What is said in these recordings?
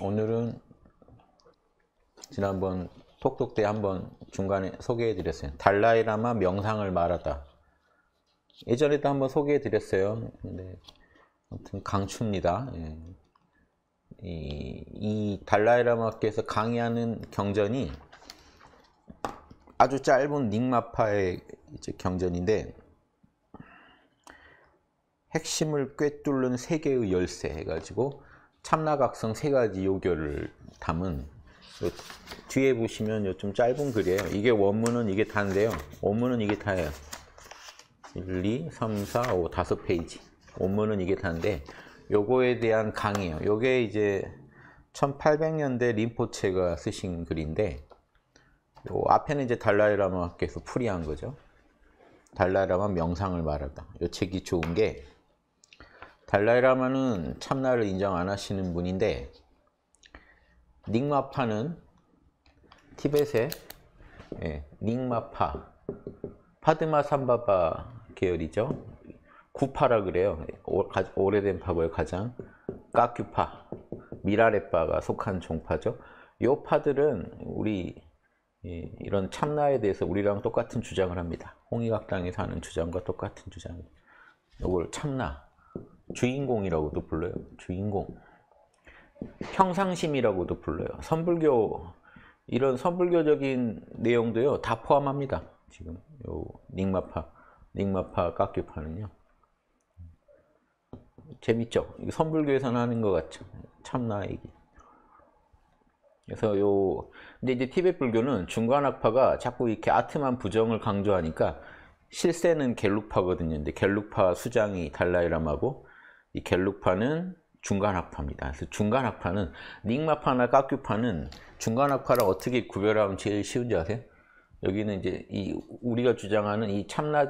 오늘은 지난번 톡톡 때 한번 중간에 소개해 드렸어요. 달라이라마 명상을 말하다. 예전에도 한번 소개해 드렸어요. 근데 아무튼 강추입니다. 예. 이, 이 달라이라마께서 강의하는 경전이 아주 짧은 닉마파의 경전인데 핵심을 꿰뚫는 세계의 열쇠 해가지고 참나각성 세 가지 요결을 담은 뒤에 보시면 요좀 짧은 글이에요. 이게 원문은 이게 다인데요. 원문은 이게 다예요. 1, 2, 3, 4, 5, 다섯 페이지. 원문은 이게 다인데 요거에 대한 강의예요. 요게 이제 1800년대 림포체가 쓰신 글인데 요 앞에는 이제 달라이라마께서 풀이한 거죠. 달라이라마 명상을 말하다. 요 책이 좋은 게 달라이라마는 참나를 인정 안 하시는 분인데 닉마파는 티벳의 예, 닉마파 파드마 삼바바 계열이죠. 구파라 그래요. 오, 가, 오래된 파고요. 가장 까큐파 미라레파가 속한 종파죠. 요 파들은 우리 예, 이런 참나에 대해서 우리랑 똑같은 주장을 합니다. 홍익학당에 사는 주장과 똑같은 주장. 이걸 참나 주인공이라고도 불러요. 주인공. 평상심이라고도 불러요. 선불교 이런 선불교적인 내용도요 다 포함합니다. 지금 요 닉마파 닉마파 깎기파는요 재밌죠. 선불교에서는 하는 것 같죠. 참나 얘기. 그래서 요 근데 이제 티벳 불교는 중간 학파가 자꾸 이렇게 아트만 부정을 강조하니까 실세는 갤룩파거든요. 근데 갤룩파 수장이 달라이라마고 이 갤룩파는 중간학파입니다. 그래서 중간학파는 닉마파나 까큐파는 중간학파를 어떻게 구별하면 제일 쉬운지 아세요? 여기는 이제 이 우리가 주장하는 이 참나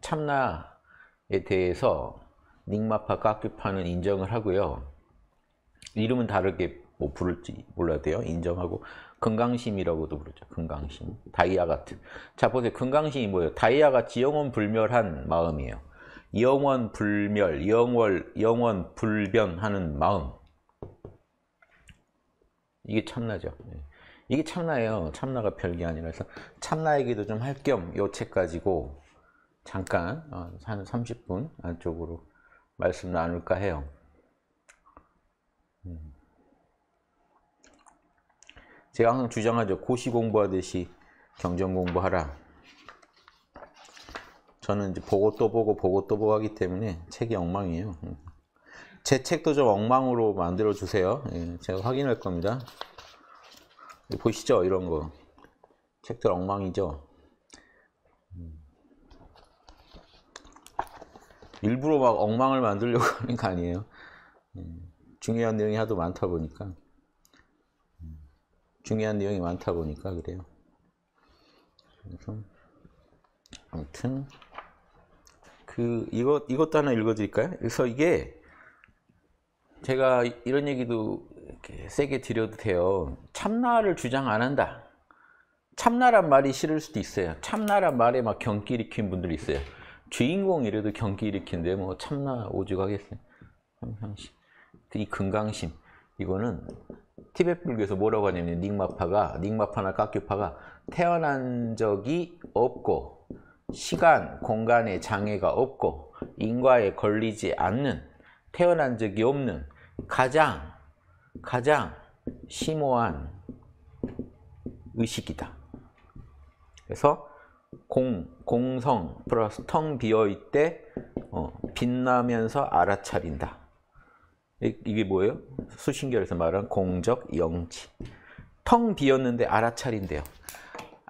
참나에 대해서 닉마파 까큐파는 인정을 하고요. 이름은 다르게 뭐 부를지 몰라도 돼요. 인정하고 금강심이라고도 부르죠. 금강심. 다이아 같은. 자 보세요. 금강심이 뭐예요? 다이아가 지영원 불멸한 마음이에요. 영원 불멸, 영월, 영원 불변하는 마음. 이게 참나죠. 예. 이게 참나예요. 참나가 별게 아니라서 참나 얘기도 좀 할 겸 요 책 가지고 잠깐 어, 한 30분 안쪽으로 말씀 나눌까 해요. 음. 제가 항상 주장하죠. 고시 공부하듯이 경전 공부하라. 저는 이제 보고 또 보고 보고 또 보고 하기 때문에 책이 엉망이에요. 제 책도 좀 엉망으로 만들어 주세요. 예, 제가 확인할 겁니다. 보시죠, 이런 거. 책들 엉망이죠. 일부러 막 엉망을 만들려고 하는 거 아니에요. 예, 중요한 내용이 하도 많다 보니까 중요한 내용이 많다 보니까 그래요. 그래서 아무튼. 그 이것 이것도 하나 읽어드릴까요? 그래서 이게 제가 이런 얘기도 세게 드려도 돼요. 참나를 주장 안 한다. 참나란 말이 싫을 수도 있어요. 참나란 말에 막 경기 일으킨 분들이 있어요. 주인공이라도 경기 일으킨데 뭐 참나 오죽하겠어요. 삼상심, 그 이 금강심 이거는 티벳 불교에서 뭐라고 하냐면 닉마파가 닉마파나 까큐파가 태어난 적이 없고 시간, 공간의 장애가 없고 인과에 걸리지 않는 태어난 적이 없는 가장 가장 심오한 의식이다. 그래서 공, 공성 플러스 텅 비어있대 어, 빛나면서 알아차린다. 이게 뭐예요? 수신결에서 말한 공적 영치. 텅 비었는데 알아차린대요.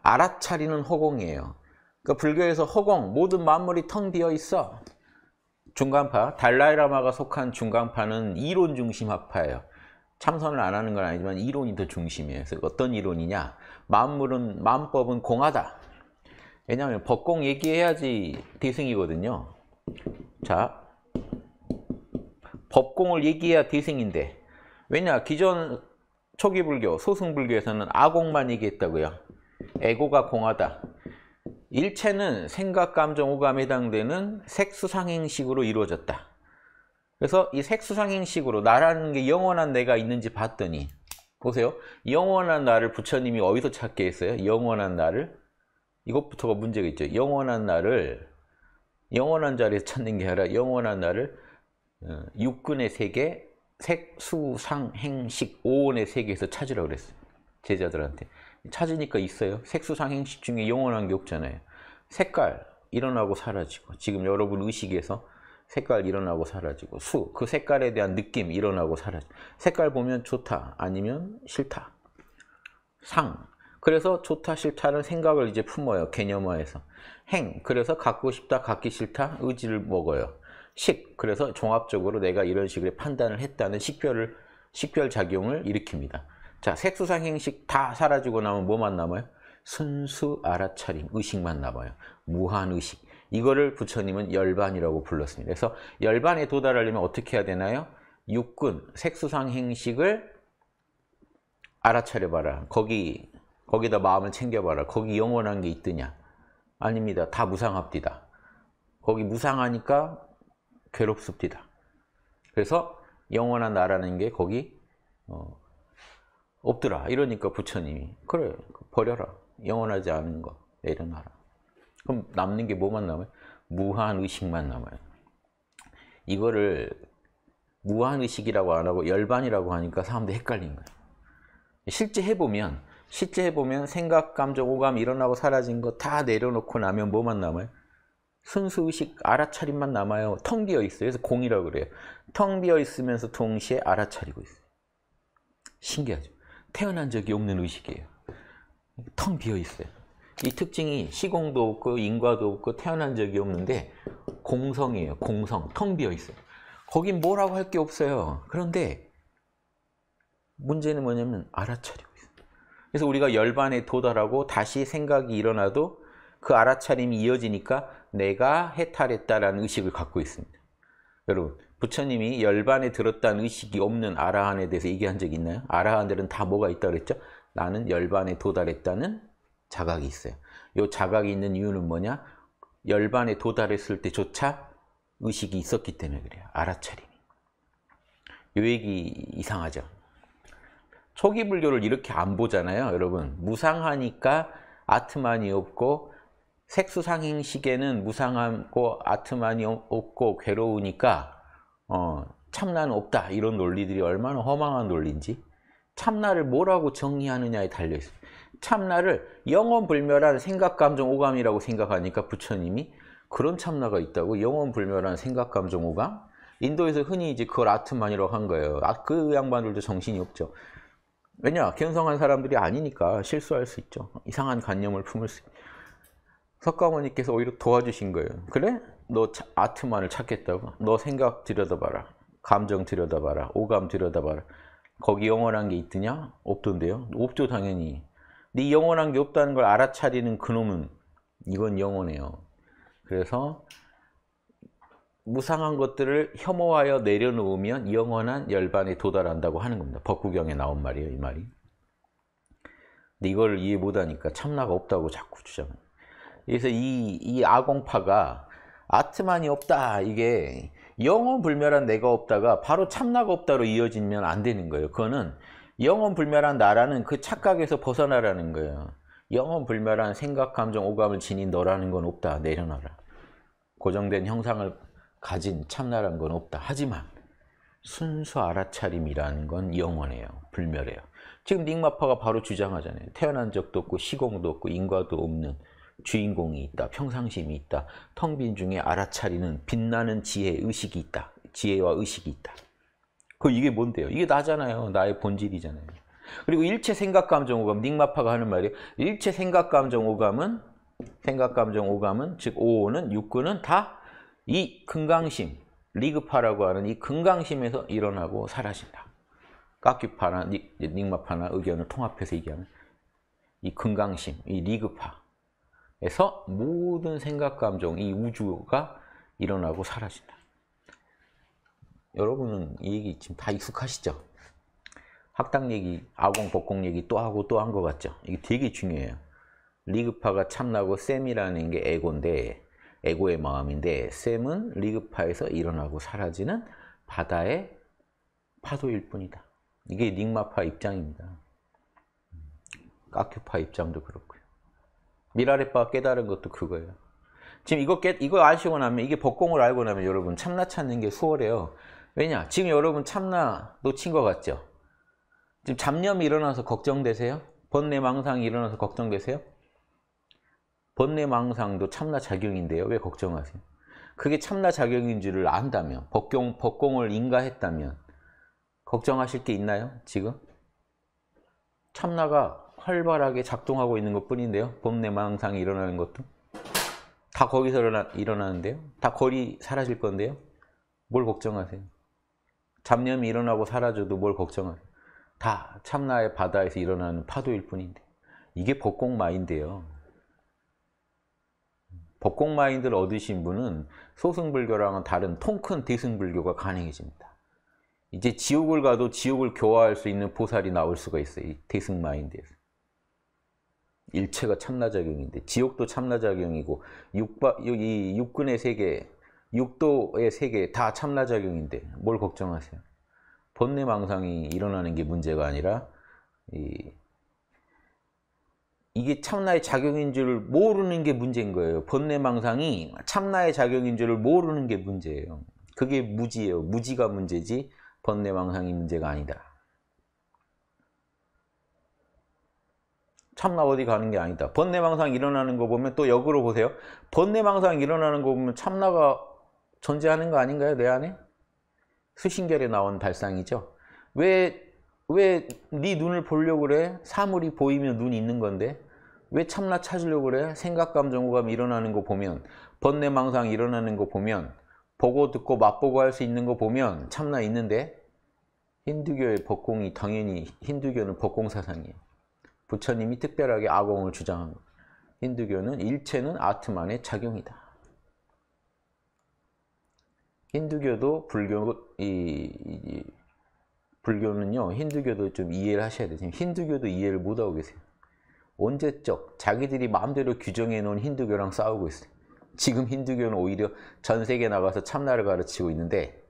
알아차리는 허공이에요. 그러니까 불교에서 허공, 모든 만물이 텅 비어 있어. 중간파, 달라이라마가 속한 중간파는 이론 중심 학파예요. 참선을 안 하는 건 아니지만 이론이 더 중심이에요. 그래서 어떤 이론이냐? 만물은, 만법은 공하다. 왜냐하면 법공 얘기해야지 대승이거든요. 자, 법공을 얘기해야 대승인데 왜냐? 기존 초기 불교, 소승 불교에서는 아공만 얘기했다고요. 에고가 공하다. 일체는 생각, 감정, 오감에 해당되는 색수상행식으로 이루어졌다. 그래서 이 색수상행식으로 나라는 게 영원한 내가 있는지 봤더니 보세요. 영원한 나를 부처님이 어디서 찾게 했어요? 영원한 나를 이것부터가 문제가 있죠. 영원한 나를 영원한 자리에 찾는 게 아니라 영원한 나를 어, 육근의 세계 색수상행식 오온의 세계에서 찾으라고 그랬어요. 제자들한테. 찾으니까 있어요. 색수상행식 중에 영원한 게 없잖아요. 색깔 일어나고 사라지고 지금 여러분 의식에서 색깔 일어나고 사라지고 수, 그 색깔에 대한 느낌 일어나고 사라지고 색깔 보면 좋다 아니면 싫다 상, 그래서 좋다 싫다는 생각을 이제 품어요 개념화해서 행, 그래서 갖고 싶다 갖기 싫다 의지를 먹어요 식, 그래서 종합적으로 내가 이런 식으로 판단을 했다는 식별을 식별 작용을 일으킵니다 자, 색수상 행식 다 사라지고 나면 뭐만 남아요? 순수 알아차림, 의식만 남아요. 무한의식. 이거를 부처님은 열반이라고 불렀습니다. 그래서 열반에 도달하려면 어떻게 해야 되나요? 육군, 색수상 행식을 알아차려봐라. 거기, 거기다 마음을 챙겨봐라. 거기 영원한 게 있더냐? 아닙니다. 다 무상합디다. 거기 무상하니까 괴롭습니다. 그래서 영원한 나라는 게 거기 어, 없더라. 이러니까 부처님이 그래 버려라. 영원하지 않은 거 내려놔라. 네, 그럼 남는 게 뭐만 남아요? 무한 의식만 남아요. 이거를 무한 의식이라고 안 하고 열반이라고 하니까 사람들이 헷갈린 거예요. 실제 해보면 실제 해보면 생각, 감정, 오감 일어나고 사라진 거 다 내려놓고 나면 뭐만 남아요? 순수 의식 알아차림만 남아요. 텅 비어 있어요. 그래서 공이라고 그래요. 텅 비어 있으면서 동시에 알아차리고 있어요. 신기하죠? 태어난 적이 없는 의식이에요. 텅 비어 있어요. 이 특징이 시공도 없고 인과도 없고 태어난 적이 없는데 공성이에요. 공성. 텅 비어 있어요. 거기 뭐라고 할 게 없어요. 그런데 문제는 뭐냐면 알아차리고 있어요. 그래서 우리가 열반에 도달하고 다시 생각이 일어나도 그 알아차림이 이어지니까 내가 해탈했다라는 의식을 갖고 있습니다. 여러분 부처님이 열반에 들었다는 의식이 없는 아라한에 대해서 얘기한 적 있나요? 아라한들은 다 뭐가 있다 그랬죠? 나는 열반에 도달했다는 자각이 있어요. 이 자각이 있는 이유는 뭐냐? 열반에 도달했을 때조차 의식이 있었기 때문에 그래요. 알아차림이. 요 얘기 이상하죠? 초기 불교를 이렇게 안 보잖아요, 여러분. 무상하니까 아트만이 없고 색수상행식에는 무상하고 아트만이 없고 괴로우니까 어, 참나는 없다 이런 논리들이 얼마나 허망한 논리인지 참나를 뭐라고 정의하느냐에 달려있어요. 참나를 영원불멸한 생각감정 오감이라고 생각하니까 부처님이 그런 참나가 있다고 영원불멸한 생각감정 오감? 인도에서 흔히 이제 그걸 아트만이라고 한 거예요. 아, 그 양반들도 정신이 없죠. 왜냐? 견성한 사람들이 아니니까 실수할 수 있죠. 이상한 관념을 품을 수 있죠. 석가모니께서 오히려 도와주신 거예요. 그래? 너 아트만을 찾겠다고? 너 생각 들여다봐라. 감정 들여다봐라. 오감 들여다봐라. 거기 영원한 게 있더냐? 없던데요. 없죠 당연히. 근데 영원한 게 없다는 걸 알아차리는 그놈은 이건 영원해요. 그래서 무상한 것들을 혐오하여 내려놓으면 영원한 열반에 도달한다고 하는 겁니다. 법구경에 나온 말이에요. 이 말이. 근데 이걸 이해 못하니까 참나가 없다고 자꾸 주장합니 그래서 이, 이 아공파가 아트만이 없다 이게 영혼 불멸한 내가 없다가 바로 참나가 없다로 이어지면 안 되는 거예요 그거는 영혼 불멸한 나라는 그 착각에서 벗어나라는 거예요 영혼 불멸한 생각, 감정, 오감을 지닌 너라는 건 없다 내려놔라 고정된 형상을 가진 참나라는건 없다 하지만 순수 알아차림이라는 건 영원해요 불멸해요 지금 닉마파가 바로 주장하잖아요 태어난 적도 없고 시공도 없고 인과도 없는 주인공이 있다, 평상심이 있다, 텅 빈 중에 알아차리는 빛나는 지혜, 의식이 있다, 지혜와 의식이 있다. 그 이게 뭔데요? 이게 나잖아요. 나의 본질이잖아요. 그리고 일체 생각, 감정, 오감, 닉마파가 하는 말이 에요 일체 생각, 감정, 오감은 생각, 감정, 오감은 즉오는육구은다 이근강심 리그파라고 하는 이근강심에서 일어나고 사라진다. 까큐파나 닉마파나 의견을 통합해서 얘기하면 이근강심이 리그파 에서 모든 생각, 감정, 이 우주가 일어나고 사라진다. 여러분은 이 얘기 지금 다 익숙하시죠? 학당 얘기, 아공, 복공 얘기 또 하고 또 한 것 같죠? 이게 되게 중요해요. 리그파가 참나고 셈이라는 게 에고인데 에고의 마음인데 셈은 리그파에서 일어나고 사라지는 바다의 파도일 뿐이다. 이게 닉마파 입장입니다. 까큐파 음. 입장도 그렇고 미라레빠 깨달은 것도 그거예요. 지금 이거 깨, 이거 아시고 나면 이게 법공을 알고 나면 여러분 참나 찾는 게 수월해요. 왜냐? 지금 여러분 참나 놓친 것 같죠? 지금 잡념이 일어나서 걱정되세요? 번뇌망상이 일어나서 걱정되세요? 번뇌망상도 참나 작용인데요. 왜 걱정하세요? 그게 참나 작용인 줄을 안다면, 법경, 법공을 인가했다면 걱정하실 게 있나요? 지금? 참나가 활발하게 작동하고 있는 것 뿐인데요. 범내망상이 일어나는 것도. 다 거기서 일어나, 일어나는데요. 다 거리 사라질 건데요. 뭘 걱정하세요? 잡념이 일어나고 사라져도 뭘 걱정하세요? 다 참나의 바다에서 일어나는 파도일 뿐인데. 이게 법공 마인데요. 법공 마인드를 얻으신 분은 소승불교랑은 다른 통큰 대승불교가 가능해집니다. 이제 지옥을 가도 지옥을 교화할 수 있는 보살이 나올 수가 있어요. 대승 마인드에서. 일체가 참나작용인데 지옥도 참나작용이고 육바, 이 육근의 세계, 육도의 세계 다 참나작용인데 뭘 걱정하세요? 번뇌망상이 일어나는 게 문제가 아니라 이, 이게 참나의 작용인 줄 모르는 게 문제인 거예요. 번뇌망상이 참나의 작용인 줄 모르는 게 문제예요. 그게 무지예요. 무지가 문제지 번뇌망상이 문제가 아니다. 참나 어디 가는 게 아니다. 번뇌망상 일어나는 거 보면 또 역으로 보세요. 번뇌망상 일어나는 거 보면 참나가 존재하는 거 아닌가요? 내 안에? 수신결에 나온 발상이죠. 왜, 왜 네 눈을 보려고 그래? 사물이 보이면 눈이 있는 건데 왜 참나 찾으려고 그래? 생각, 감정, 오감 일어나는 거 보면 번뇌망상 일어나는 거 보면 보고 듣고 맛보고 할 수 있는 거 보면 참나 있는데 힌두교의 법공이 당연히 힌두교는 법공 사상이에요. 부처님이 특별하게 아공을 주장한 힌두교는 일체는 아트만의 작용이다. 힌두교도 불교 이, 이, 불교는요 힌두교도 좀 이해를 하셔야 돼요. 힌두교도 이해를 못하고 계세요. 언제적 자기들이 마음대로 규정해 놓은 힌두교랑 싸우고 있어요. 지금 힌두교는 오히려 전 세계 나가서 참나를 가르치고 있는데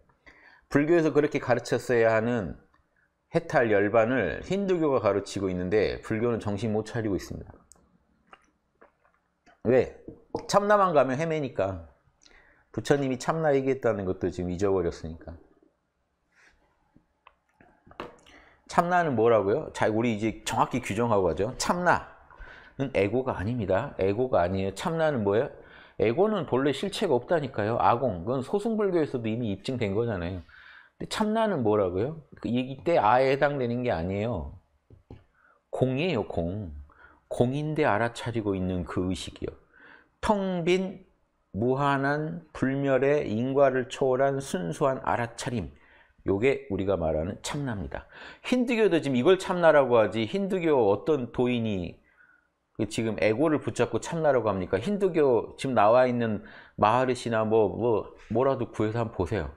불교에서 그렇게 가르쳤어야 하는 해탈 열반을 힌두교가 가르치고 있는데 불교는 정신 못 차리고 있습니다. 왜? 참나만 가면 헤매니까. 부처님이 참나 얘기했다는 것도 지금 잊어버렸으니까. 참나는 뭐라고요? 자, 우리 이제 정확히 규정하고 가죠. 참나는 에고가 아닙니다. 에고가 아니에요. 참나는 뭐예요? 에고는 본래 실체가 없다니까요. 아공. 그건 소승불교에서도 이미 입증된 거잖아요. 근데 참나는 뭐라고요? 그 이때 아에 해당되는 게 아니에요. 공이에요, 공. 공인데 알아차리고 있는 그 의식이요. 텅 빈 무한한 불멸의 인과를 초월한 순수한 알아차림. 요게 우리가 말하는 참나입니다. 힌두교도 지금 이걸 참나라고 하지 힌두교 어떤 도인이 지금 에고를 붙잡고 참나라고 합니까? 힌두교 지금 나와 있는 마하르시나 뭐, 뭐 뭐라도 구해서 한번 보세요.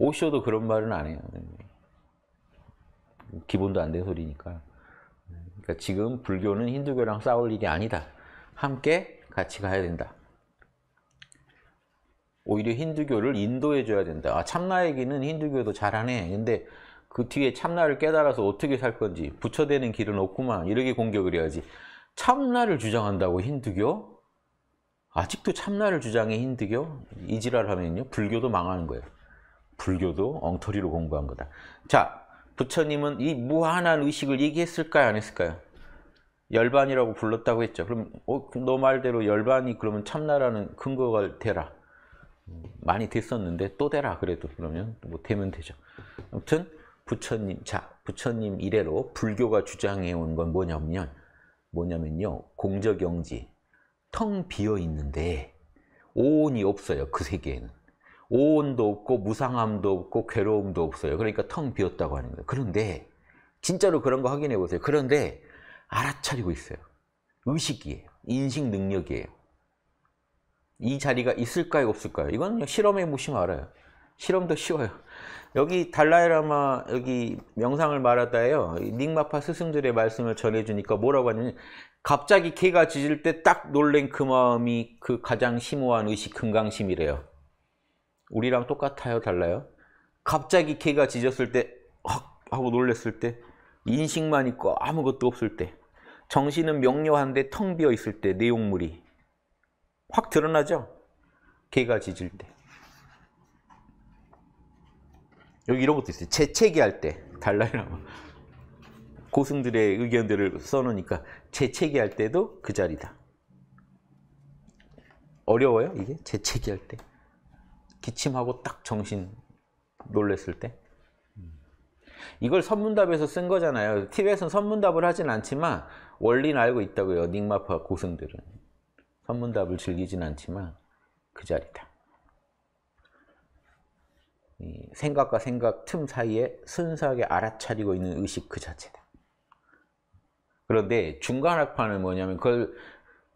오쇼도 그런 말은 안 해요. 네. 기본도 안 된 소리니까. 네. 그러니까 지금 불교는 힌두교랑 싸울 일이 아니다. 함께 같이 가야 된다. 오히려 힌두교를 인도해줘야 된다. 아, 참나 얘기는 힌두교도 잘하네. 근데 그 뒤에 참나를 깨달아서 어떻게 살 건지 부처되는 길은 없구만 이렇게 공격을 해야지. 참나를 주장한다고 힌두교? 아직도 참나를 주장해 힌두교? 이지랄하면요 불교도 망하는 거예요. 불교도 엉터리로 공부한 거다. 자, 부처님은 이 무한한 의식을 얘기했을까요? 안 했을까요? 열반이라고 불렀다고 했죠. 그럼 어, 너 말대로 열반이 그러면 참나라는 근거가 되라. 많이 됐었는데 또 되라 그래도 그러면 뭐 되면 되죠. 아무튼 부처님 자 부처님 이래로 불교가 주장해 온 건 뭐냐면 뭐냐면요 공적영지 텅 비어 있는데 오온이 없어요 그 세계에는 오온도 없고 무상함도 없고 괴로움도 없어요. 그러니까 텅 비었다고 하는 거예요. 그런데 진짜로 그런 거 확인해 보세요. 그런데 알아차리고 있어요. 의식이에요. 인식 능력이에요. 이 자리가 있을까요, 없을까요? 이건 실험해 무시면 알아요. 실험도 쉬워요. 여기 달라이라마 여기 명상을 말하다에요. 닉마파 스승들의 말씀을 전해주니까 뭐라고 하냐면 갑자기 개가 짖을 때 딱 놀란 그 마음이 그 가장 심오한 의식 금강심이래요. 우리랑 똑같아요? 달라요? 갑자기 걔가 짖었을 때, 확! 하고 놀랬을 때, 인식만 있고 아무것도 없을 때, 정신은 명료한데 텅 비어 있을 때, 내용물이. 확 드러나죠? 걔가 짖을 때. 여기 이런 것도 있어요. 재채기 할 때, 달라이라마. 고승들의 의견들을 써놓으니까 재채기 할 때도 그 자리다. 어려워요, 이게? 재채기 할 때. 기침하고 딱 정신 놀랬을 때 이걸 선문답에서 쓴 거잖아요. TV에서는 선문답을 하진 않지만 원리는 알고 있다고요. 닉마파 고승들은. 선문답을 즐기진 않지만 그 자리다. 생각과 생각 틈 사이에 순수하게 알아차리고 있는 의식 그 자체다. 그런데 중간학파는 뭐냐면 그걸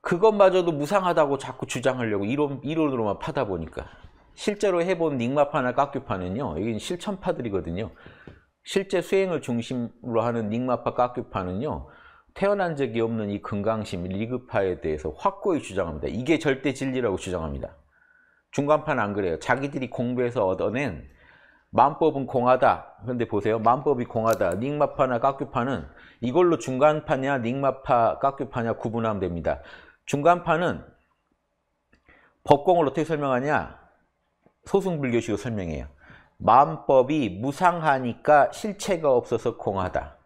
그것마저도 무상하다고 자꾸 주장하려고 이론, 이론으로만 파다 보니까 실제로 해본 닉마파나 깍규파는요. 이게 실천파들이거든요. 실제 수행을 중심으로 하는 닉마파 깍규파는요. 태어난 적이 없는 이 건강심, 리그파에 대해서 확고히 주장합니다. 이게 절대 진리라고 주장합니다. 중간파는 안 그래요. 자기들이 공부해서 얻어낸 만법은 공하다. 그런데 보세요. 만법이 공하다. 닉마파나 깍규파는 이걸로 중간파냐 닉마파 깍규파냐 구분하면 됩니다. 중간파는 법공을 어떻게 설명하냐? 소승불교식으로 설명해요. 마음법이 무상하니까 실체가 없어서 공하다.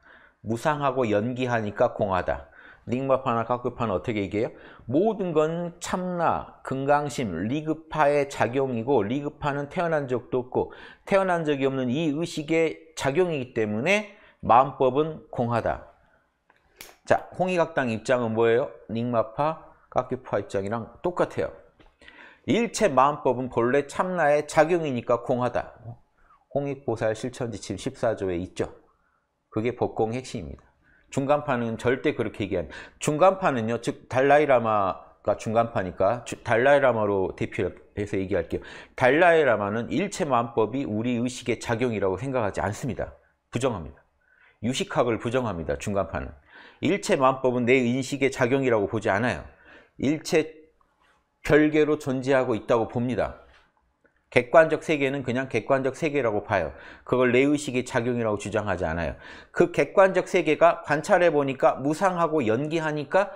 무상하고 연기하니까 공하다. 링마파나 카쿠파는 어떻게 얘기해요? 모든 건 참나, 금강심, 리그파의 작용이고 리그파는 태어난 적도 없고 태어난 적이 없는 이 의식의 작용이기 때문에 마음법은 공하다. 자, 홍의각당 입장은 뭐예요? 링마파, 카쿠파 입장이랑 똑같아요. 일체 마음법은 본래 참나의 작용이니까 공하다. 홍익보살 실천지 침 14조에 있죠. 그게 법공 핵심입니다. 중간판은 절대 그렇게 얘기한 중간판은요. 즉 달라이라마가 중간판이니까 달라이라마로 대표해서 얘기할게요. 달라이라마는 일체 마음법이 우리 의식의 작용이라고 생각하지 않습니다. 부정합니다. 유식학을 부정합니다. 중간판은. 일체 마음법은 내 인식의 작용이라고 보지 않아요. 일체 별개로 존재하고 있다고 봅니다. 객관적 세계는 그냥 객관적 세계라고 봐요. 그걸 내 의식의 작용이라고 주장하지 않아요. 그 객관적 세계가 관찰해 보니까 무상하고 연기하니까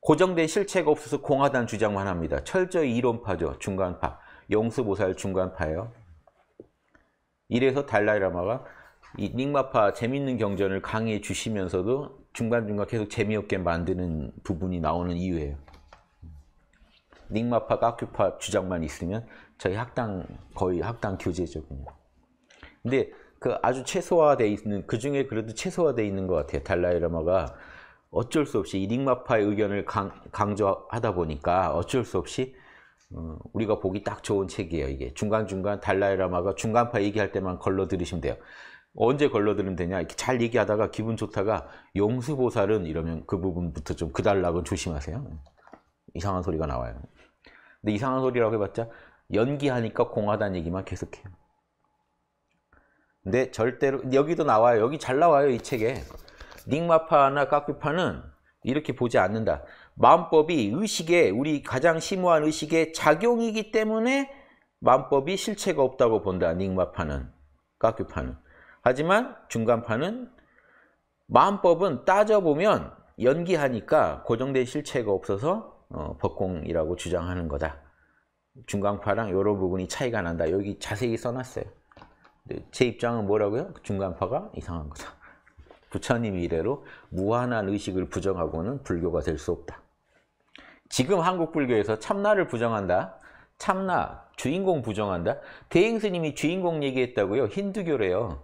고정된 실체가 없어서 공하다는 주장만 합니다. 철저히 이론파죠. 중간파. 용수보살 중간파예요. 이래서 달라이라마가 이 닉마파 재밌는 경전을 강의해 주시면서도 중간중간 계속 재미없게 만드는 부분이 나오는 이유예요. 닉마파, 가 까큐파 주장만 있으면 저희 학당 거의 학당 교재죠 그냥. 근데 그 아주 최소화돼 있는 그 중에 그래도 최소화돼 있는 것 같아요. 달라이라마가 어쩔 수 없이 이 닉마파의 의견을 강, 조하다 보니까 어쩔 수 없이 어, 우리가 보기 딱 좋은 책이에요. 이게 중간중간 달라이라마가 중간파 얘기할 때만 걸러 들으시면 돼요. 언제 걸러 들면 되냐? 이렇게 잘 얘기하다가 기분 좋다가 용수보살은 이러면 그 부분부터 좀 그달락은 조심하세요. 이상한 소리가 나와요. 근데 이상한 소리라고 해봤자 연기하니까 공하다는 얘기만 계속해요. 근데 절대로 여기도 나와요. 여기 잘 나와요. 이 책에. 닉마파나 까피파는 이렇게 보지 않는다. 마음법이 의식에 우리 가장 심오한 의식의 작용이기 때문에 마음법이 실체가 없다고 본다. 닉마파는 까피파는 하지만 중간파는 마음법은 따져보면 연기하니까 고정된 실체가 없어서 어, 법공이라고 주장하는 거다. 중간파랑 여러 부분이 차이가 난다. 여기 자세히 써놨어요. 제 입장은 뭐라고요? 중간파가 이상한 거다. 부처님 이래로 무한한 의식을 부정하고는 불교가 될 수 없다. 지금 한국 불교에서 참나를 부정한다. 참나, 주인공 부정한다. 대행스님이 주인공 얘기했다고요? 힌두교래요.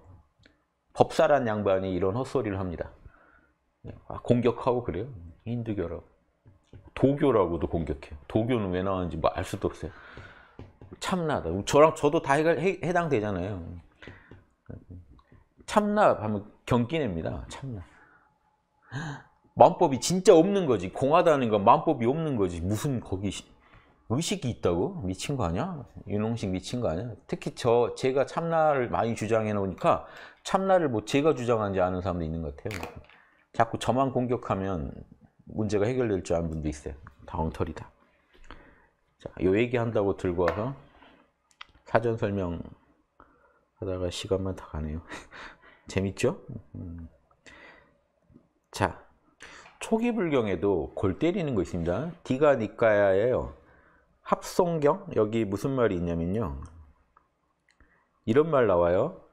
법사란 양반이 이런 헛소리를 합니다. 예, 아, 공격하고 그래요. 힌두교라고. 도교라고도 공격해요. 도교는 왜 나왔는지 뭐 알 수도 없어요. 참나다. 저랑 저도 다 해, 해당되잖아요. 참나 하면 경기냅니다. 참나. 마법이 진짜 없는 거지. 공하다는 건마법이 없는 거지. 무슨 거기 의식이 있다고? 미친 거 아니야? 윤홍식 미친 거 아니야? 특히 저 제가 참나를 많이 주장해 놓으니까 참나를 뭐 제가 주장한지 아는 사람도 있는 것 같아요. 자꾸 저만 공격하면 문제가 해결될 줄 아는 분도 있어요. 다 엉터리다. 자, 요 얘기한다고 들고 와서 사전 설명 하다가 시간만 다 가네요. 재밌죠? 음. 자, 초기 불경에도 골 때리는 거 있습니다. 디가 니까야예요. 합성경? 여기 무슨 말이 있냐면요. 이런 말 나와요.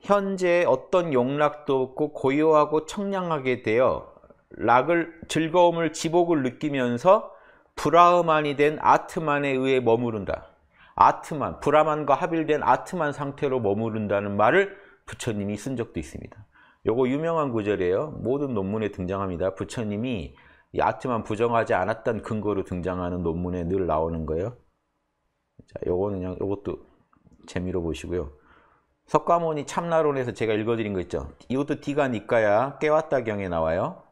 현재 어떤 용락도 없고 고요하고 청량하게 되어 락을 즐거움을 지복을 느끼면서 브라흐만이 된 아트만에 의해 머무른다. 아트만, 브라만과 합일된 아트만 상태로 머무른다는 말을 부처님이 쓴 적도 있습니다. 요거 유명한 구절이에요. 모든 논문에 등장합니다. 부처님이 이 아트만 부정하지 않았던 근거로 등장하는 논문에 늘 나오는 거예요. 자, 요거는 그냥 요것도 재미로 보시고요. 석가모니 참나론에서 제가 읽어드린 거 있죠. 이것도 디가 니까야 깨왔다 경에 나와요.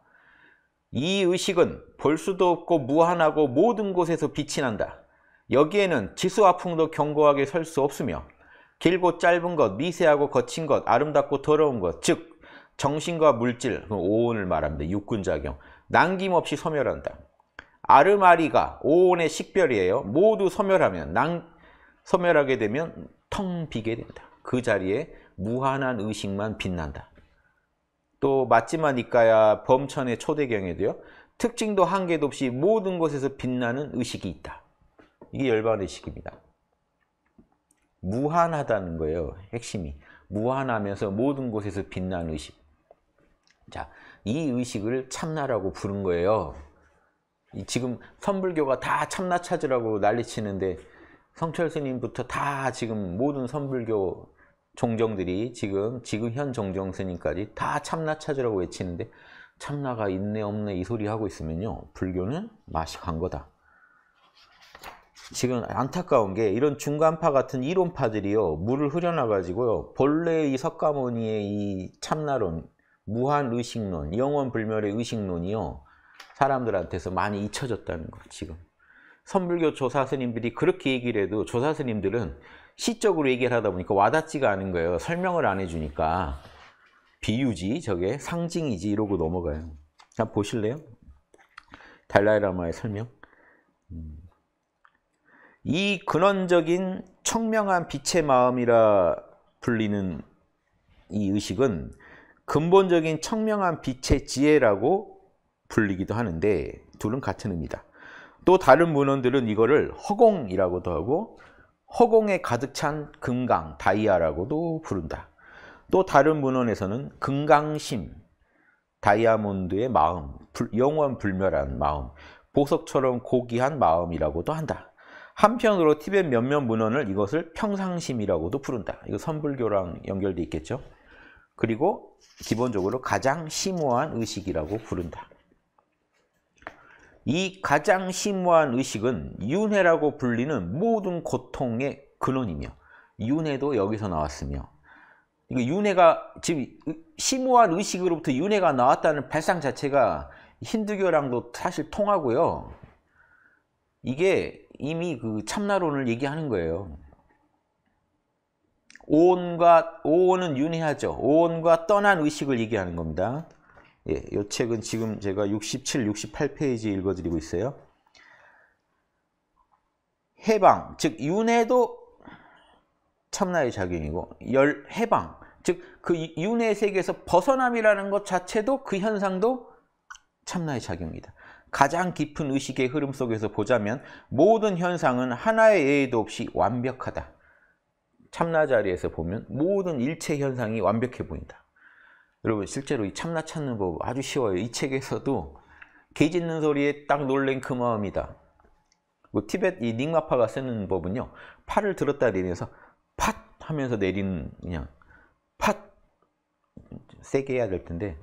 이 의식은 볼 수도 없고 무한하고 모든 곳에서 빛이 난다. 여기에는 지수화풍도 견고하게 설 수 없으며 길고 짧은 것, 미세하고 거친 것, 아름답고 더러운 것, 즉 정신과 물질, 오온을 말합니다. 육군작용. 남김없이 소멸한다. 아르마리가 오온의 식별이에요. 모두 소멸하면, 낭, 소멸하게 되면 텅 비게 된다. 그 자리에 무한한 의식만 빛난다. 또 맞지만 니까야 범천의 초대경에도요. 특징도 한계도 없이 모든 곳에서 빛나는 의식이 있다. 이게 열반의식입니다. 무한하다는 거예요. 핵심이. 무한하면서 모든 곳에서 빛나는 의식. 자, 이 의식을 참나라고 부른 거예요. 지금 선불교가 다 참나 찾으라고 난리치는데 성철 스님부터 다 지금 모든 선불교 종종들이 지금 지금 현종종 스님까지 다 참나 찾으라고 외치는데 참나가 있네 없네 이 소리 하고 있으면요 불교는 맛이 간 거다. 지금 안타까운 게 이런 중간파 같은 이론파들이요 물을 흐려놔가지고요 본래 이 석가모니의 이 참나론 무한 의식론 영원 불멸의 의식론이요 사람들한테서 많이 잊혀졌다는 거 지금 선불교 조사 스님들이 그렇게 얘기를 해도 조사 스님들은 시적으로 얘기를 하다 보니까 와닿지가 않은 거예요. 설명을 안 해주니까. 비유지, 저게 상징이지 이러고 넘어가요. 한번 보실래요? 달라이라마의 설명. 음. 이 근원적인 청명한 빛의 마음이라 불리는 이 의식은 근본적인 청명한 빛의 지혜라고 불리기도 하는데 둘은 같은 의미다. 또 다른 문헌들은 이거를 허공이라고도 하고 허공에 가득 찬 금강, 다이아라고도 부른다. 또 다른 문헌에서는 금강심, 다이아몬드의 마음, 영원 불멸한 마음, 보석처럼 고귀한 마음이라고도 한다. 한편으로 티벳 몇몇 문헌을 이것을 평상심이라고도 부른다. 이거 선불교랑 연결돼 있겠죠? 그리고 기본적으로 가장 심오한 의식이라고 부른다. 이 가장 심오한 의식은 윤회라고 불리는 모든 고통의 근원이며 윤회도 여기서 나왔으며 그러니까 윤회가 즉 심오한 의식으로부터 윤회가 나왔다는 발상 자체가 힌두교랑도 사실 통하고요. 이게 이미 그 참나론을 얘기하는 거예요. 오온과 오온은 윤회하죠. 오온과 떠난 의식을 얘기하는 겁니다. 예, 이 책은 지금 제가 67, 68페이지 읽어드리고 있어요. 해방, 즉 윤회도 참나의 작용이고 열 해방, 즉 그 윤회 세계에서 벗어남이라는 것 자체도 그 현상도 참나의 작용입니다 가장 깊은 의식의 흐름 속에서 보자면 모든 현상은 하나의 예의도 없이 완벽하다. 참나 자리에서 보면 모든 일체 현상이 완벽해 보인다. 여러분 실제로 이 참나 찾는 법 아주 쉬워요. 이 책에서도 개 짖는 소리에 딱 놀란 그 마음이다. 뭐 티벳 이 닉마파가 쓰는 법은요. 팔을 들었다 내리서팟 하면서 내리는 그냥 팟 세게 해야 될 텐데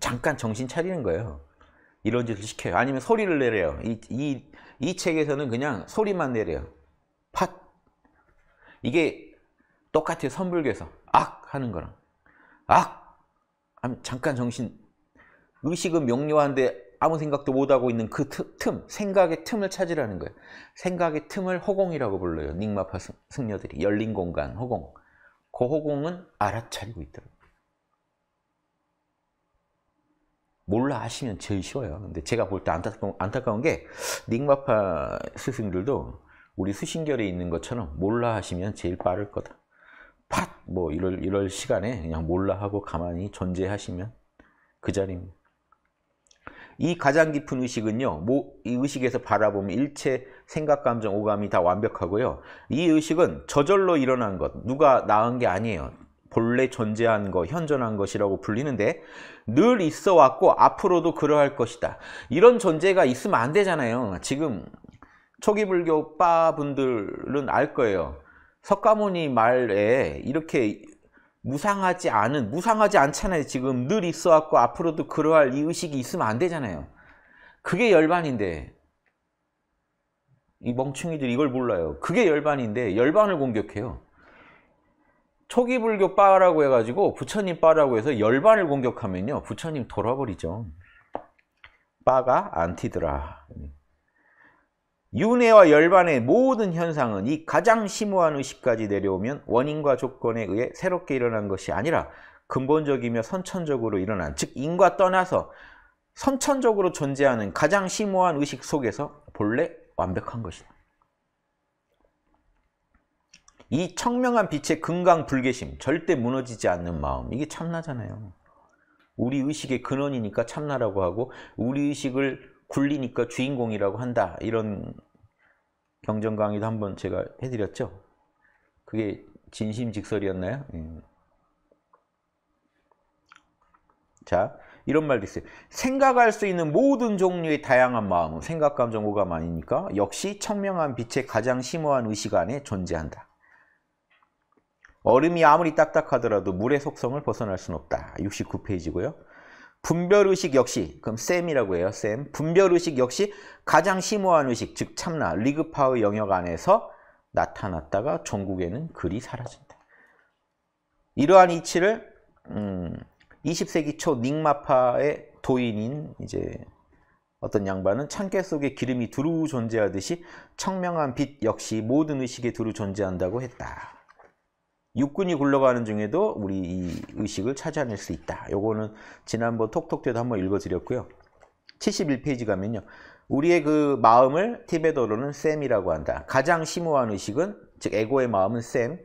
잠깐 정신 차리는 거예요. 이런 짓을 시켜요. 아니면 소리를 내려요. 이, 이, 이 책에서는 그냥 소리만 내려요. 팟. 이게 똑같아요. 선불교에서. 하는 거랑 악! 하면 잠깐 정신 의식은 명료한데 아무 생각도 못하고 있는 그 틈, 생각의 틈을 찾으라는 거예요. 생각의 틈을 허공이라고 불러요. 닉마파 승려들이. 열린 공간, 허공. 그 허공은 알아차리고 있더라고요. 몰라 아시면 제일 쉬워요. 근데 제가 볼때 안타까운, 안타까운 게 닉마파 스승들도 우리 수신결에 있는 것처럼 몰라 하시면 제일 빠를 거다. 팟! 뭐 이럴, 이럴 시간에 그냥 몰라 하고 가만히 존재하시면 그 자리입니다. 이 가장 깊은 의식은요. 이 의식에서 바라보면 일체 생각, 감정, 오감이 다 완벽하고요. 이 의식은 저절로 일어난 것, 누가 낳은 게 아니에요. 본래 존재한 것, 현존한 것이라고 불리는데 늘 있어 왔고 앞으로도 그러할 것이다. 이런 존재가 있으면 안 되잖아요. 지금 초기 불교 빠 분들은 알 거예요. 석가모니 말에 이렇게 무상하지 않은 무상하지 않잖아요. 지금 늘 있어왔고 앞으로도 그러할 이 의식이 있으면 안 되잖아요. 그게 열반인데 이 멍충이들이 이걸 몰라요. 그게 열반인데 열반을 공격해요. 초기 불교 빠라고 해가지고 부처님 빠라고 해서 열반을 공격하면요 부처님 돌아버리죠. 빠가 안티드라. 윤회와 열반의 모든 현상은 이 가장 심오한 의식까지 내려오면 원인과 조건에 의해 새롭게 일어난 것이 아니라 근본적이며 선천적으로 일어난 즉 인과 떠나서 선천적으로 존재하는 가장 심오한 의식 속에서 본래 완벽한 것이다. 이 청명한 빛의 금강 불개심, 절대 무너지지 않는 마음, 이게 참나잖아요. 우리 의식의 근원이니까 참나라고 하고 우리 의식을 굴리니까 주인공이라고 한다. 이런 경전 강의도 한번 제가 해드렸죠. 그게 진심 직설이었나요? 음. 자, 이런 말도 있어요. 생각할 수 있는 모든 종류의 다양한 마음 생각, 감정, 오감 아니니까 역시 청명한 빛의 가장 심오한 의식 안에 존재한다. 얼음이 아무리 딱딱하더라도 물의 속성을 벗어날 수는 없다. 69페이지고요. 분별의식 역시 그럼 셈이라고 해요. 셈. 분별의식 역시 가장 심오한 의식 즉 참나 리그파의 영역 안에서 나타났다가 전국에는 그리 사라진다. 이러한 이치를 음, 20세기 초 닉마파의 도인인 이제 어떤 양반은 창깨 속에 기름이 두루 존재하듯이 청명한 빛 역시 모든 의식에 두루 존재한다고 했다. 육군이 굴러가는 중에도 우리 이 의식을 찾아낼 수 있다. 요거는 지난번 톡톡 때도 한번 읽어드렸고요. 71페이지 가면요. 우리의 그 마음을 티베도로는 셈이라고 한다. 가장 심오한 의식은 즉 에고의 마음은 셈,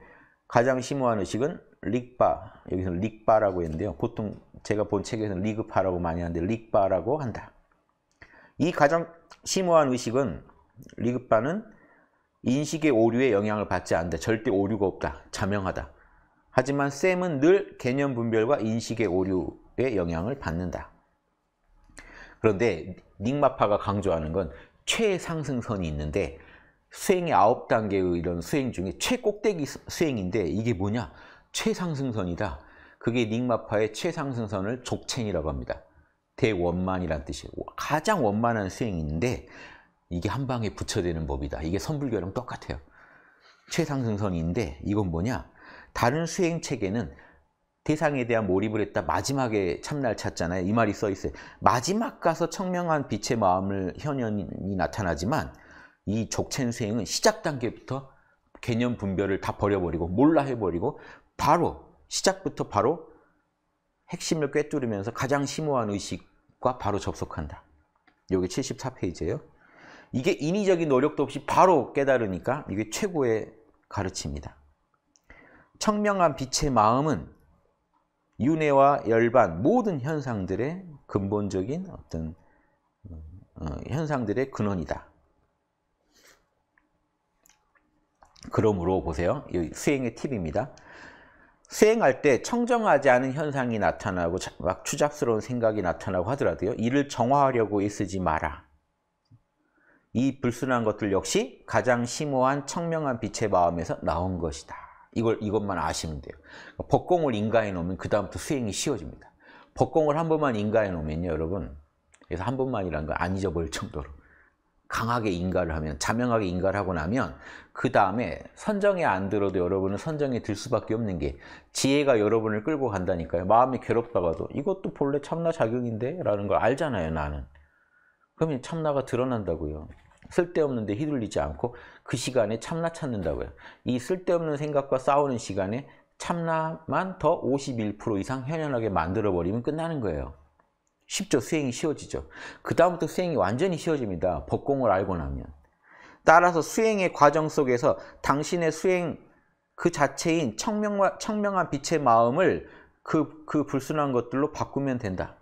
가장 심오한 의식은 릭바. 여기서 는 릭바라고 했는데요. 보통 제가 본 책에서는 리그파라고 많이 하는데 릭바라고 한다. 이 가장 심오한 의식은 리그파는 인식의 오류에 영향을 받지 않는다. 절대 오류가 없다. 자명하다. 하지만 쌤은 늘 개념 분별과 인식의 오류에 영향을 받는다. 그런데 닉마파가 강조하는 건 최상승선이 있는데 수행의 9단계의 이런 수행 중에 최꼭대기 수행인데 이게 뭐냐? 최상승선이다. 그게 닉마파의 최상승선을 족챙이라고 합니다. 대원만이란 뜻이에요. 가장 원만한 수행인데 이게 한 방에 붙여되는 법이다. 이게 선불교랑 똑같아요. 최상승선인데 이건 뭐냐? 다른 수행책에는 대상에 대한 몰입을 했다 마지막에 참날 찾잖아요. 이 말이 써 있어요. 마지막 가서 청명한 빛의 마음을 현연이 나타나지만 이 족첸 수행은 시작 단계부터 개념 분별을 다 버려버리고 몰라 해버리고 바로 시작부터 바로 핵심을 꿰뚫으면서 가장 심오한 의식과 바로 접속한다. 이게 74페이지예요. 이게 인위적인 노력도 없이 바로 깨달으니까 이게 최고의 가르침입니다. 청명한 빛의 마음은 윤회와 열반 모든 현상들의 근본적인 어떤 어, 현상들의 근원이다. 그러므로 보세요. 수행의 팁입니다. 수행할 때 청정하지 않은 현상이 나타나고 막 추잡스러운 생각이 나타나고 하더라도요. 이를 정화하려고 애쓰지 마라. 이 불순한 것들 역시 가장 심오한 청명한 빛의 마음에서 나온 것이다. 이걸 이것만 아시면 돼요. 그러니까 법공을 인가해 놓으면 그 다음부터 수행이 쉬워집니다. 법공을 한 번만 인가해 놓으면요, 여러분. 그래서 한 번만이란 건안 잊어버릴 정도로 강하게 인가를 하면 자명하게 인가를 하고 나면 그 다음에 선정에 안 들어도 여러분은 선정에 들 수밖에 없는 게 지혜가 여러분을 끌고 간다니까요. 마음이 괴롭다가도 이것도 본래 참나 작용인데 라는 걸 알잖아요, 나는. 그러면 참나가 드러난다고요. 쓸데없는 데 휘둘리지 않고 그 시간에 참나 찾는다고요. 이 쓸데없는 생각과 싸우는 시간에 참나만 더 51% 이상 현연하게 만들어버리면 끝나는 거예요. 쉽죠. 수행이 쉬워지죠. 그 다음부터 수행이 완전히 쉬워집니다. 법공을 알고 나면. 따라서 수행의 과정 속에서 당신의 수행 그 자체인 청명화, 청명한 빛의 마음을 그, 그 불순한 것들로 바꾸면 된다.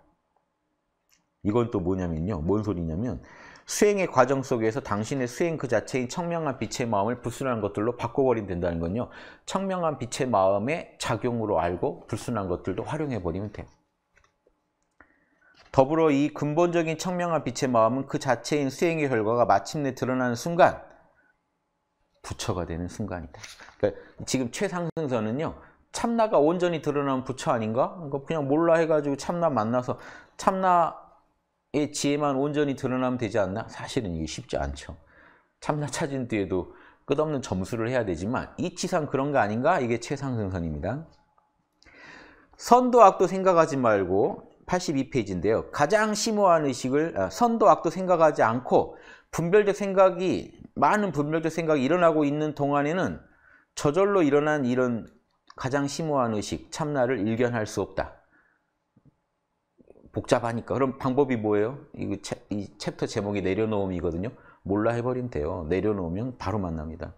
이건 또 뭐냐면요. 뭔 소리냐면 수행의 과정 속에서 당신의 수행 그 자체인 청명한 빛의 마음을 불순한 것들로 바꿔버리면 된다는 건요. 청명한 빛의 마음의 작용으로 알고 불순한 것들도 활용해버리면 돼요. 더불어 이 근본적인 청명한 빛의 마음은 그 자체인 수행의 결과가 마침내 드러나는 순간 부처가 되는 순간이다. 그러니까 지금 최상승선은요. 참나가 온전히 드러나는 부처 아닌가? 그러니까 그냥 몰라 해가지고 참나 만나서 참나 이 지혜만 온전히 드러나면 되지 않나? 사실은 이게 쉽지 않죠. 참나 찾은 뒤에도 끝없는 점수를 해야 되지만 이치상 그런 거 아닌가? 이게 최상승선입니다. 선도 악도 생각하지 말고 82페이지인데요. 가장 심오한 의식을 아, 선도 악도 생각하지 않고 분별적 생각이 많은 분별적 생각이 일어나고 있는 동안에는 저절로 일어난 이런 가장 심오한 의식 참나를 일견할 수 없다. 복잡하니까 그럼 방법이 뭐예요? 이, 챕, 이 챕터 제목이 내려놓음이거든요. 몰라 해버리면 돼요. 내려놓으면 바로 만납니다.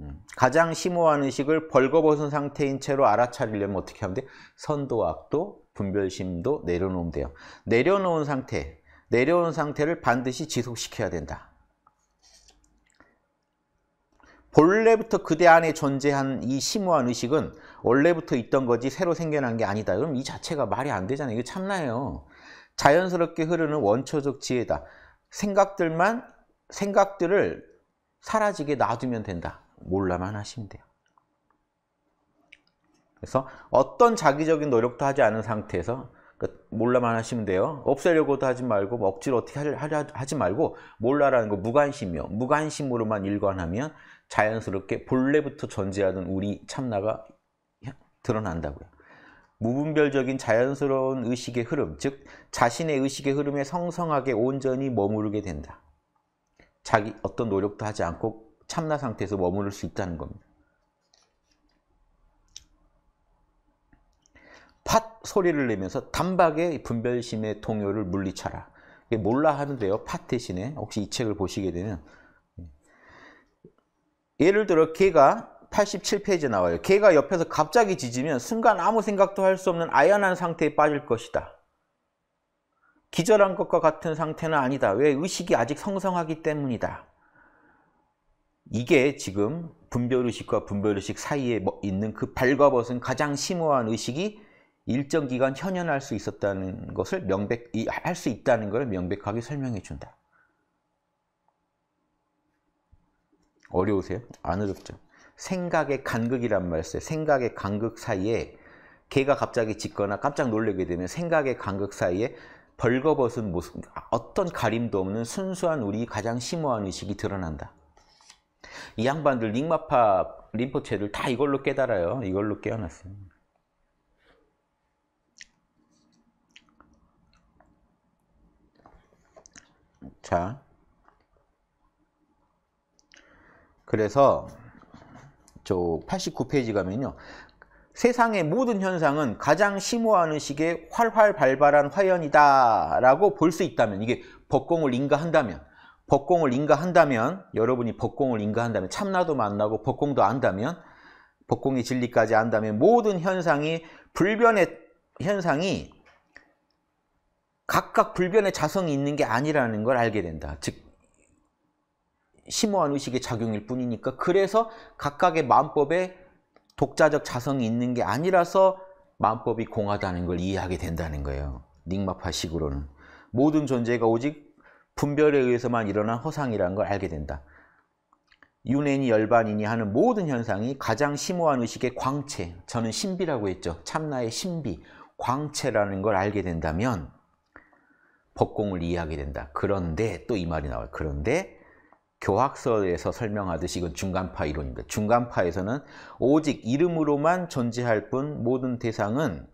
음, 가장 심오한 식을 벌거벗은 상태인 채로 알아차리려면 어떻게 하면 돼? 선도, 악도, 분별심도 내려놓으면 돼요. 내려놓은 상태, 내려놓은 상태를 반드시 지속시켜야 된다. 본래부터 그대 안에 존재한 이 심오한 의식은 원래부터 있던 거지 새로 생겨난 게 아니다. 그럼 이 자체가 말이 안 되잖아요. 이거 참나요. 자연스럽게 흐르는 원초적 지혜다. 생각들만 생각들을 사라지게 놔두면 된다. 몰라만 하시면 돼요. 그래서 어떤 자기적인 노력도 하지 않은 상태에서 그 몰라만 하시면 돼요. 없애려고도 하지 말고 뭐 억지로 어떻게 하려, 하지 말고 몰라라는 거 무관심이요. 무관심으로만 일관하면 자연스럽게 본래부터 존재하던 우리 참나가 드러난다고요. 무분별적인 자연스러운 의식의 흐름, 즉 자신의 의식의 흐름에 성성하게 온전히 머무르게 된다. 자기 어떤 노력도 하지 않고 참나 상태에서 머무를 수 있다는 겁니다. 팟 소리를 내면서 단박에 분별심의 동요를 물리쳐라. 몰라 하는데요. 팟 대신에 혹시 이 책을 보시게 되면 예를 들어 개가 87페이지 나와요. 개가 옆에서 갑자기 짖으면 순간 아무 생각도 할 수 없는 아연한 상태에 빠질 것이다. 기절한 것과 같은 상태는 아니다. 왜? 의식이 아직 성성하기 때문이다. 이게 지금 분별의식과 분별의식 사이에 뭐 있는 그 발과벗은 가장 심오한 의식이 일정 기간 현현할 수 있었다는 것을 명백, 할수 있다는 것을 명백하게 설명해 준다. 어려우세요? 안 어렵죠? 생각의 간극이란 말을 써요. 생각의 간극 사이에 개가 갑자기 짖거나 깜짝 놀래게 되면 생각의 간극 사이에 벌거벗은 모습, 어떤 가림도 없는 순수한 우리 가장 심오한 의식이 드러난다. 이 양반들 링마파 림포체들 다 이걸로 깨달아요. 이걸로 깨어났어요. 자, 그래서 저 89페이지 가면요. 세상의 모든 현상은 가장 심오하는 식의 활활 발발한 화연이다 라고 볼 수 있다면 이게 법공을 인가한다면 법공을 인가한다면 여러분이 법공을 인가한다면 참나도 만나고 법공도 안다면 법공의 진리까지 안다면 모든 현상이 불변의 현상이 각각 불변의 자성이 있는 게 아니라는 걸 알게 된다. 즉 심오한 의식의 작용일 뿐이니까 그래서 각각의 마음법에 독자적 자성이 있는 게 아니라서 마음법이 공하다는 걸 이해하게 된다는 거예요. 닉마파식으로는 모든 존재가 오직 분별에 의해서만 일어난 허상이라는 걸 알게 된다. 윤회니 열반이니 하는 모든 현상이 가장 심오한 의식의 광채, 저는 신비라고 했죠. 참나의 신비, 광채라는 걸 알게 된다면 법공을 이해하게 된다. 그런데 또 이 말이 나와요. 그런데 교학설에서 설명하듯이 이건 중간파 이론입니다. 중간파에서는 오직 이름으로만 존재할 뿐 모든 대상은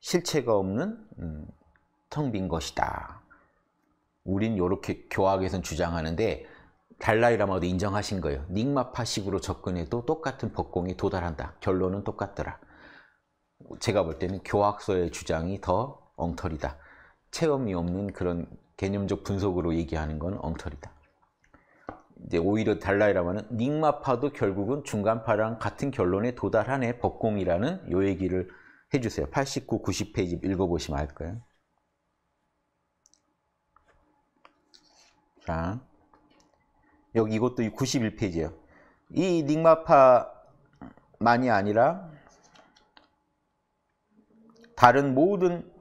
실체가 없는 음, 텅 빈 것이다. 우린 이렇게 교학에선 주장하는데 달라이라마도 인정하신 거예요. 닉마파식으로 접근해도 똑같은 법공에 도달한다. 결론은 똑같더라. 제가 볼 때는 교학서의 주장이 더 엉터리다. 체험이 없는 그런 개념적 분석으로 얘기하는 건 엉터리다. 이제 오히려 달라이라마는 닉마파도 결국은 중간파랑 같은 결론에 도달하네 법공이라는 요 얘기를 해주세요. 89, 90페이지 읽어보시면 알 거예요. 자, 여기 이것도 91페이지예요. 이 닉마파만이 아니라 다른 모든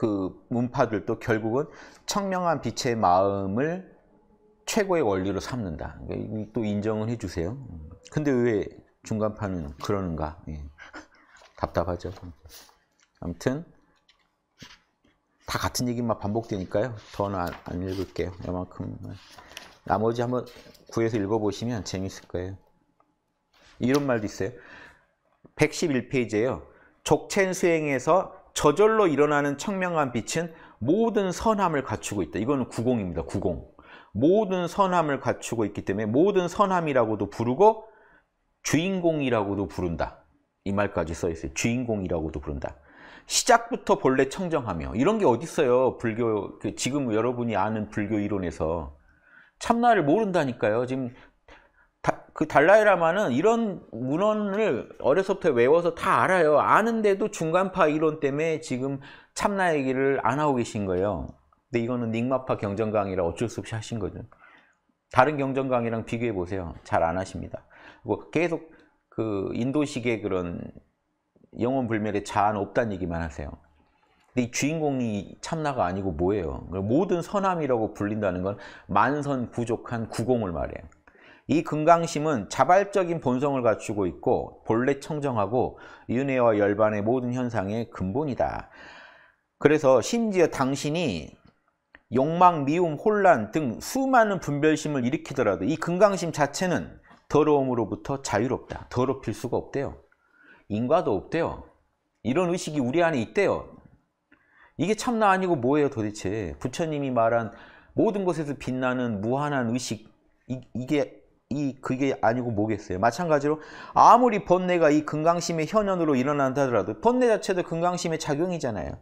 그 문파들도 결국은 청명한 빛의 마음을 최고의 원리로 삼는다. 또 인정을 해주세요. 근데 왜 중간파는 그러는가? 예. 답답하죠. 아무튼 다 같은 얘기만 반복되니까요. 더는 안, 안 읽을게요. 이만큼 나머지 한번 구해서 읽어보시면 재밌을 거예요. 이런 말도 있어요. 111페이지에요. 족첸 수행에서 저절로 일어나는 청명한 빛은 모든 선함을 갖추고 있다. 이거는 구공입니다. 구공. 모든 선함을 갖추고 있기 때문에 모든 선함이라고도 부르고 주인공이라고도 부른다. 이 말까지 써 있어요. 주인공이라고도 부른다. 시작부터 본래 청정하며 이런 게 어디 있어요? 불교 그 지금 여러분이 아는 불교 이론에서 참나를 모른다니까요. 지금 그 달라이라마는 이런 문헌을 어려서부터 외워서 다 알아요. 아는데도 중간파 이론 때문에 지금 참나 얘기를 안 하고 계신 거예요. 근데 이거는 닉마파 경전 강의라 어쩔 수 없이 하신 거죠. 다른 경전 강의랑 비교해 보세요. 잘 안 하십니다. 그리고 계속 그 인도식의 그런 영혼 불멸의 자한 없다는 얘기만 하세요. 근데 이 주인공이 참나가 아니고 뭐예요? 모든 선함이라고 불린다는 건 만선 부족한 구공을 말해요. 이 금강심은 자발적인 본성을 갖추고 있고 본래 청정하고 윤회와 열반의 모든 현상의 근본이다. 그래서 심지어 당신이 욕망, 미움, 혼란 등 수많은 분별심을 일으키더라도 이 금강심 자체는 더러움으로부터 자유롭다. 더럽힐 수가 없대요. 인과도 없대요. 이런 의식이 우리 안에 있대요. 이게 참나 아니고 뭐예요 도대체. 부처님이 말한 모든 곳에서 빛나는 무한한 의식 이, 이게 이 그게 아니고 뭐겠어요. 마찬가지로 아무리 번뇌가 이 건강심의 현현으로 일어난다 하더라도 번뇌 자체도 건강심의 작용이잖아요.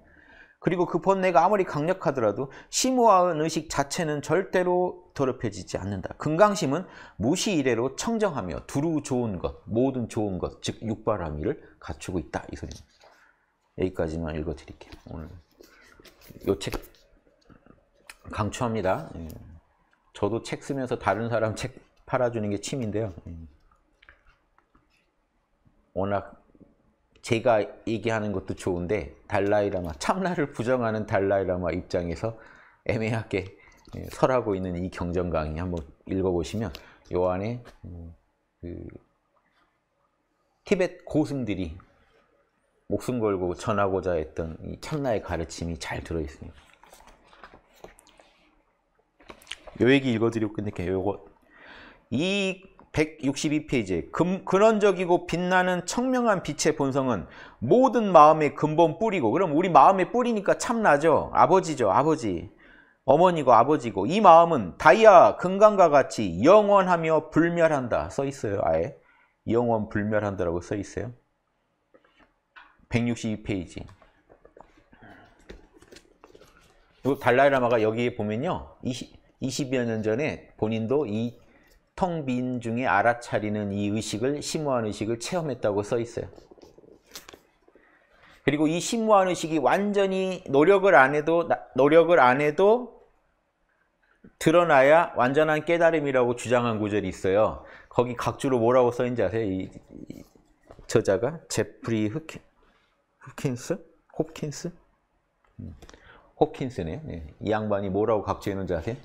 그리고 그 번뇌가 아무리 강력하더라도 심오한 의식 자체는 절대로 더럽혀지지 않는다. 건강심은 무시 이래로 청정하며 두루 좋은 것, 모든 좋은 것, 즉 육바라미를 갖추고 있다. 이 소리입니다. 여기까지만 읽어드릴게요. 오늘 요책 강추합니다. 예. 저도 책 쓰면서 다른 사람 책 팔아주는 게 침인데요. 음. 워낙 제가 얘기하는 것도 좋은데 달라이라마 참나를 부정하는 달라이라마 입장에서 애매하게 예, 설하고 있는 이 경전 강의 한번 읽어보시면 요 안에 음, 그 티벳 고승들이 목숨 걸고 전하고자 했던 이 참나의 가르침이 잘 들어있습니다. 요 얘기 읽어드리고 끝낼게요. 요거 이 162페이지 금, 근원적이고 빛나는 청명한 빛의 본성은 모든 마음의 근본 뿌리고 그럼 우리 마음의 뿌리니까 참나죠 아버지죠 아버지 어머니고 아버지고 이 마음은 다이아 금강과 같이 영원하며 불멸한다 써 있어요 아예 영원 불멸한다라고 써 있어요 162페이지 달라이라마가 여기에 보면요 20, 20여 년 전에 본인도 이 보통민 중에 알아차리는 이 의식을 심오한 의식을 체험했다고 써 있어요. 그리고 이 심오한 의식이 완전히 노력을 안 해도 노력을 안 해도 드러나야 완전한 깨달음이라고 주장한 구절이 있어요. 거기 각주로 뭐라고 써 있는지 아세요? 이, 이 저자가 제프리 흑, 흑킨스? 호킨스호킨스네요 음. 네. 예. 이 양반이 뭐라고 각주했는지 아세요?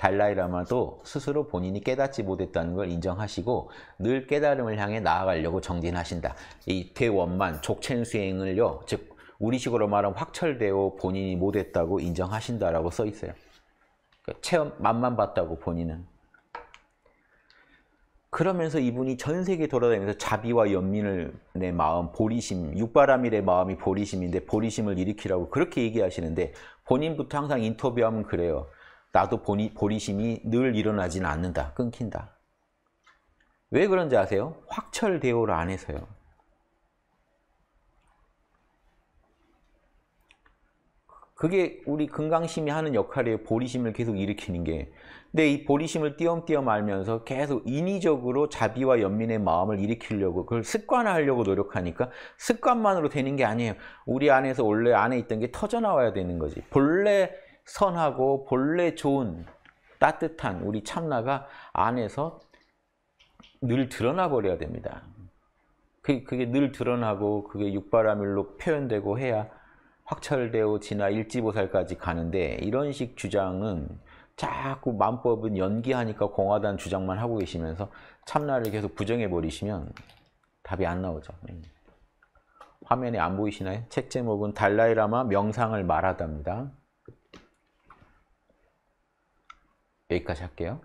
달라이라마도 스스로 본인이 깨닫지 못했다는 걸 인정하시고 늘 깨달음을 향해 나아가려고 정진하신다. 이 대원만 족첸 수행을요. 즉 우리식으로 말하면 확철되어 본인이 못했다고 인정하신다라고 써 있어요. 그러니까 체험 맛만 봤다고 본인은. 그러면서 이분이 전 세계 돌아다니면서 자비와 연민을 내 마음, 보리심, 육바람일의 마음이 보리심인데 보리심을 일으키라고 그렇게 얘기하시는데 본인부터 항상 인터뷰하면 그래요. 나도 보니, 보리심이 늘일어나진 않는다. 끊긴다. 왜 그런지 아세요? 확철대오를 안 해서요. 그게 우리 건강심이 하는 역할이에요. 보리심을 계속 일으키는 게. 근데 이 보리심을 띄엄띄엄 알면서 계속 인위적으로 자비와 연민의 마음을 일으키려고 그걸 습관화하려고 노력하니까 습관만으로 되는 게 아니에요. 우리 안에서 원래 안에 있던 게 터져나와야 되는 거지. 본래 선하고 본래 좋은 따뜻한 우리 참나가 안에서 늘 드러나 버려야 됩니다. 그, 그게 늘 드러나고 그게 육바라밀로 표현되고 해야 확철되어 지나 일지보살까지 가는데 이런 식 주장은 자꾸 만법은 연기하니까 공화단 주장만 하고 계시면서 참나를 계속 부정해버리시면 답이 안 나오죠. 네. 화면에 안 보이시나요? 책 제목은 달라이라마 명상을 말하답니다. 여기까지 할게요.